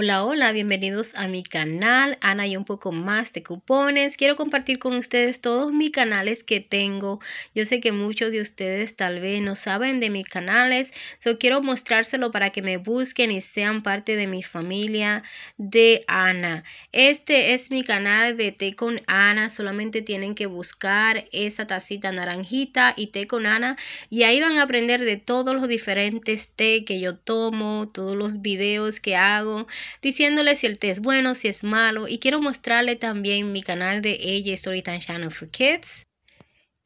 Hola, hola, bienvenidos a mi canal Ana y un poco más de cupones. Quiero compartir con ustedes todos mis canales que tengo. Yo sé que muchos de ustedes tal vez no saben de mis canales, so quiero mostrárselo para que me busquen y sean parte de mi familia de Ana. Este es mi canal de Té con Ana, solamente tienen que buscar esa tacita naranjita y Té con Ana y ahí van a aprender de todos los diferentes té que yo tomo, todos los videos que hago diciéndole si el té es bueno, si es malo y quiero mostrarle también mi canal de ella Storytime Channel for Kids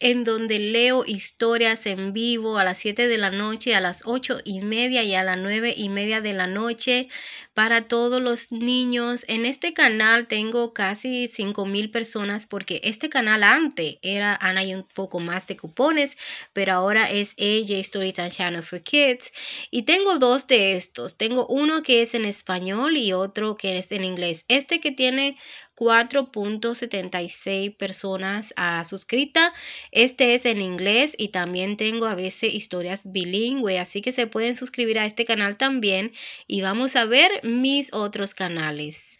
en donde leo historias en vivo a las 7 de la noche, a las 8 y media y a las 9 y media de la noche para todos los niños. En este canal tengo casi 5000 personas porque este canal antes era Ana y un poco más de cupones, pero ahora es ella Storytime Channel for Kids. Y tengo dos de estos. Tengo uno que es en español y otro que es en inglés. Este que tiene 4.76 personas a ah, suscritas. Este es en inglés y también tengo a veces historias bilingües, así que se pueden suscribir a este canal también y vamos a ver mis otros canales.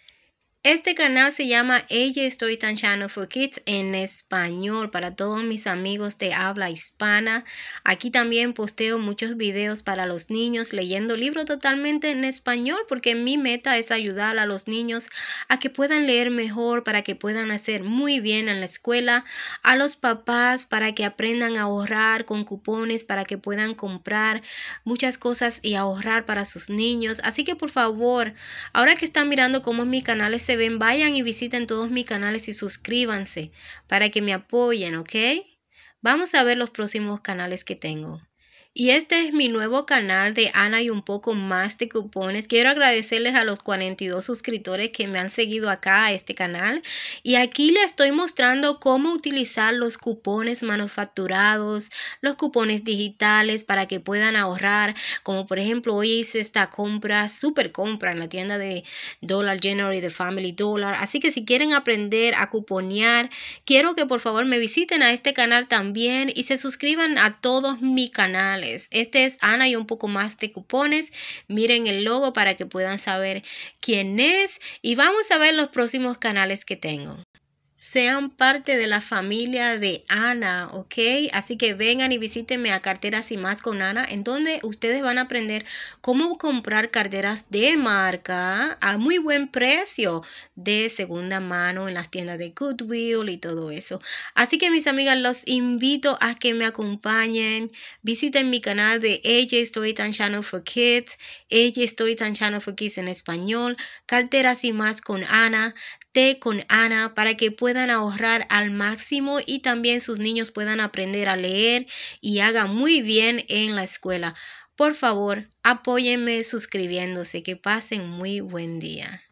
Este canal se llama Ella Storytime Channel for Kids en español para todos mis amigos de habla hispana. Aquí también posteo muchos videos para los niños leyendo libros totalmente en español porque mi meta es ayudar a los niños a que puedan leer mejor, para que puedan hacer muy bien en la escuela, a los papás para que aprendan a ahorrar con cupones, para que puedan comprar muchas cosas y ahorrar para sus niños. Así que por favor, ahora que están mirando cómo es mi canal es ven, vayan y visiten todos mis canales y suscríbanse para que me apoyen, ¿ok? Vamos a ver los próximos canales que tengo. Y este es mi nuevo canal de Ana y un poco más de cupones. Quiero agradecerles a los 42 suscriptores que me han seguido acá a este canal. Y aquí les estoy mostrando cómo utilizar los cupones manufacturados, los cupones digitales para que puedan ahorrar. Como por ejemplo hoy hice esta compra, super compra en la tienda de Dollar General y de Family Dollar. Así que si quieren aprender a cuponear, quiero que por favor me visiten a este canal también y se suscriban a todos mi canal este es Ana y un poco más de cupones. Miren el logo para que puedan saber quién es y vamos a ver los próximos canales que tengo. Sean parte de la familia de Ana, ¿ok? Así que vengan y visítenme a Carteras y más con Ana, en donde ustedes van a aprender cómo comprar carteras de marca a muy buen precio de segunda mano en las tiendas de Goodwill y todo eso. Así que mis amigas, los invito a que me acompañen. Visiten mi canal de AJ Storytime Channel for Kids, AJ Storytime Channel for Kids en español, Carteras y más con Ana con Ana para que puedan ahorrar al máximo y también sus niños puedan aprender a leer y haga muy bien en la escuela. Por favor, apóyenme suscribiéndose. Que pasen muy buen día.